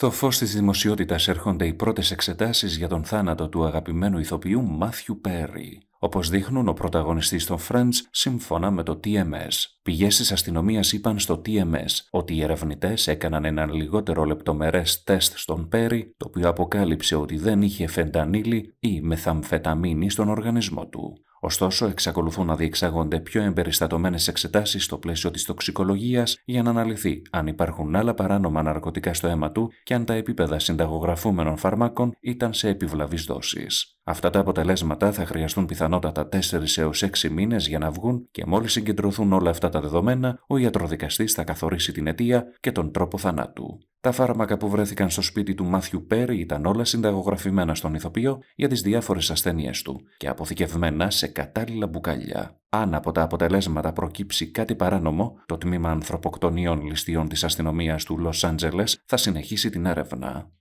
Στο φως της δημοσιότητας έρχονται οι πρώτες εξετάσεις για τον θάνατο του αγαπημένου ηθοποιού Μάθιου Πέρι, όπως δείχνουν ο πρωταγωνιστής των Friends σύμφωνα με το TMS. Πηγές της αστυνομίας είπαν στο TMS ότι οι ερευνητές έκαναν ένα λιγότερο λεπτομερές τεστ στον Πέρι, το οποίο αποκάλυψε ότι δεν είχε φεντανίλη ή μεθαμφεταμίνη στον οργανισμό του. Ωστόσο, εξακολουθούν να διεξάγονται πιο εμπεριστατωμένες εξετάσεις στο πλαίσιο της τοξικολογίας για να αναλυθεί αν υπάρχουν άλλα παράνομα ναρκωτικά στο αίμα του και αν τα επίπεδα συνταγογραφούμενων φαρμάκων ήταν σε επιβλαβής δόσεις. Αυτά τα αποτελέσματα θα χρειαστούν πιθανότατα 4 έως 6 μήνες για να βγουν και μόλις συγκεντρωθούν όλα αυτά τα δεδομένα, ο ιατροδικαστής θα καθορίσει την αιτία και τον τρόπο θανάτου. Τα φάρμακα που βρέθηκαν στο σπίτι του Μάθιου Πέρι ήταν όλα συνταγογραφημένα στον ηθοποιό για τις διάφορες ασθένειές του και αποθηκευμένα σε κατάλληλα μπουκάλια. Αν από τα αποτελέσματα προκύψει κάτι παράνομο, το τμήμα ανθρωποκτονίων ληστείων της αστυνομίας του Λος θα συνεχίσει την έρευνα.